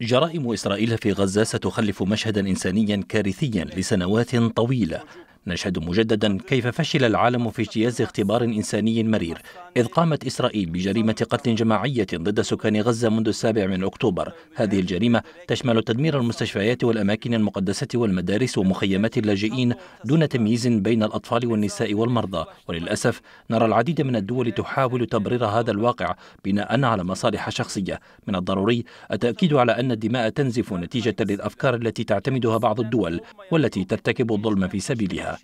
جرائم إسرائيل في غزة ستخلف مشهدا إنسانيا كارثيا لسنوات طويلة نشهد مجددا كيف فشل العالم في اجتياز اختبار إنساني مرير إذ قامت إسرائيل بجريمة قتل جماعية ضد سكان غزة منذ السابع من أكتوبر هذه الجريمة تشمل تدمير المستشفيات والأماكن المقدسة والمدارس ومخيمات اللاجئين دون تمييز بين الأطفال والنساء والمرضى وللأسف نرى العديد من الدول تحاول تبرير هذا الواقع بناء على مصالح شخصية من الضروري التأكيد على أن الدماء تنزف نتيجة للأفكار التي تعتمدها بعض الدول والتي ترتكب الظلم في سبيلها